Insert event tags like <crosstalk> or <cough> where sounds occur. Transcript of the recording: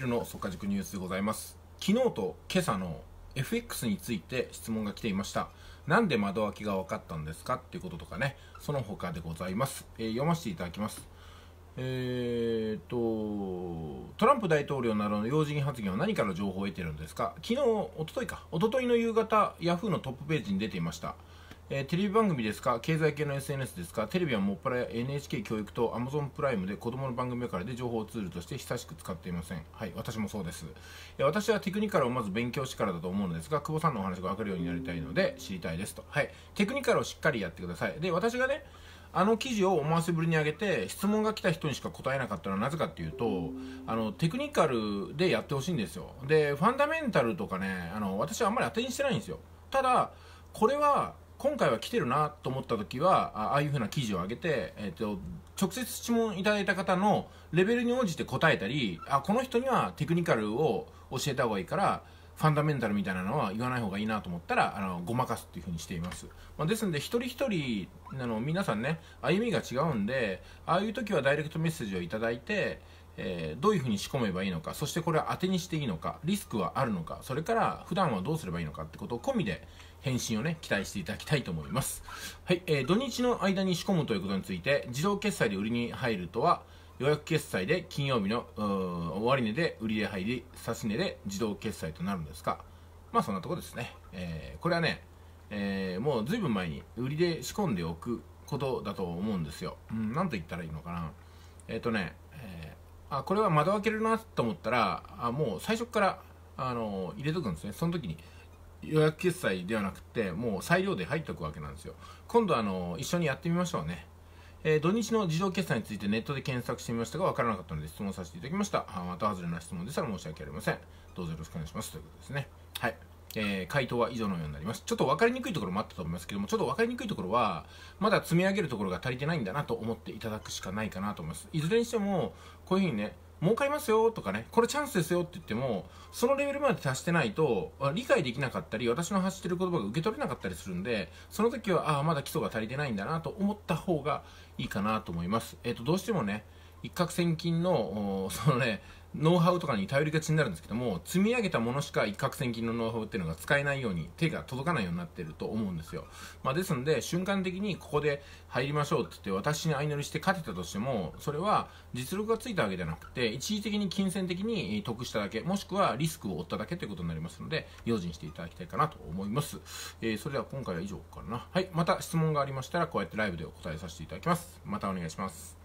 昼の速稼塾ニュースでございます昨日と今朝の FX について質問が来ていましたなんで窓開きが分かったんですかっていうこととかねその他でございます、えー、読ませていただきますえー、っとトランプ大統領などの要人発言は何から情報を得てるんですか昨日、おとといか、おとといの夕方、ヤフーのトップページに出ていました。えー、テレビ番組ですか経済系の SNS ですかテレビはもっぱら NHK 教育と Amazon プライムで子供の番組からで情報ツールとして久しく使っていませんはい私もそうです、え私はテクニカルをまず勉強してからだと思うのですが久保さんのお話が分かるようになりたいので知りたいですとはいテクニカルをしっかりやってくださいで私がねあの記事を思わせぶりに上げて質問が来た人にしか答えなかったのはなぜかっていうとあのテクニカルでやってほしいんですよでファンダメンタルとかねあの私はあんまり当てにしてないんですよただこれは今回は来てるなと思った時はああいうふうな記事を上げて、えーと、と直接質問いただいた方のレベルに応じて答えたりあこの人にはテクニカルを教えた方がいいからファンダメンタルみたいなのは言わない方がいいなと思ったら、あの、ごまかすっていう風にしています。まあ、ですので、一人一人、あの、皆さんね、歩みが違うんで、ああいう時はダイレクトメッセージをいただいて、えー、どういう風に仕込めばいいのか、そしてこれは当てにしていいのか、リスクはあるのか、それから普段はどうすればいいのかってことを込みで返信をね、期待していただきたいと思います。はい、えー、土日の間に仕込むということについて、自動決済で売りに入るとは、予約決済で金曜日の終値で売り入り、指値で自動決済となるんですが、まあそんなとこですね。えー、これはね、えー、もうずいぶん前に売りで仕込んでおくことだと思うんですよ。うん、なんと言ったらいいのかな。えっ、ー、とね、えー、あ、これは窓開けるなと思ったら、あもう最初から、あの入れとくんですね。その時に予約決済ではなくて、もう裁量で入っておくわけなんですよ。今度あの一緒にやってみましょうね。えー、土日の自動決済についてネットで検索してみましたが分からなかったので質問させていただきました。あまた外れな質問でしたら申し訳ありません。どうぞよろしくお願いしますということですね。はい。えー、回答は以上のようになります。ちょっと分かりにくいところもあったと思いますけども、ちょっと分かりにくいところは、まだ積み上げるところが足りてないんだなと思っていただくしかないかなと思います。いずれにしても、こういうふうにね、儲かりますよとかね、これチャンスですよって言っても、そのレベルまで達してないと、理解できなかったり、私の発してる言葉が受け取れなかったりするんで、その時は、ああ、まだ基礎が足りてないんだなと思った方がいいかなと思います。えっ、ー、と、どうしてもね、一攫千金の <laughs> そのねノウハウとかに頼りがちになるんですけども積み上げたものしか一攫千金のノウハウっていうのが使えないように手が届かないようになってると思うんですよ、まあ、ですので瞬間的にここで入りましょうって言って私に相乗りして勝てたとしてもそれは実力がついたわけじゃなくて一時的に金銭的に得しただけもしくはリスクを負っただけということになりますので用心していただきたいかなと思います、えー、それでは今回は以上かなはいまた質問がありましたらこうやってライブでお答えさせていただきますまたお願いします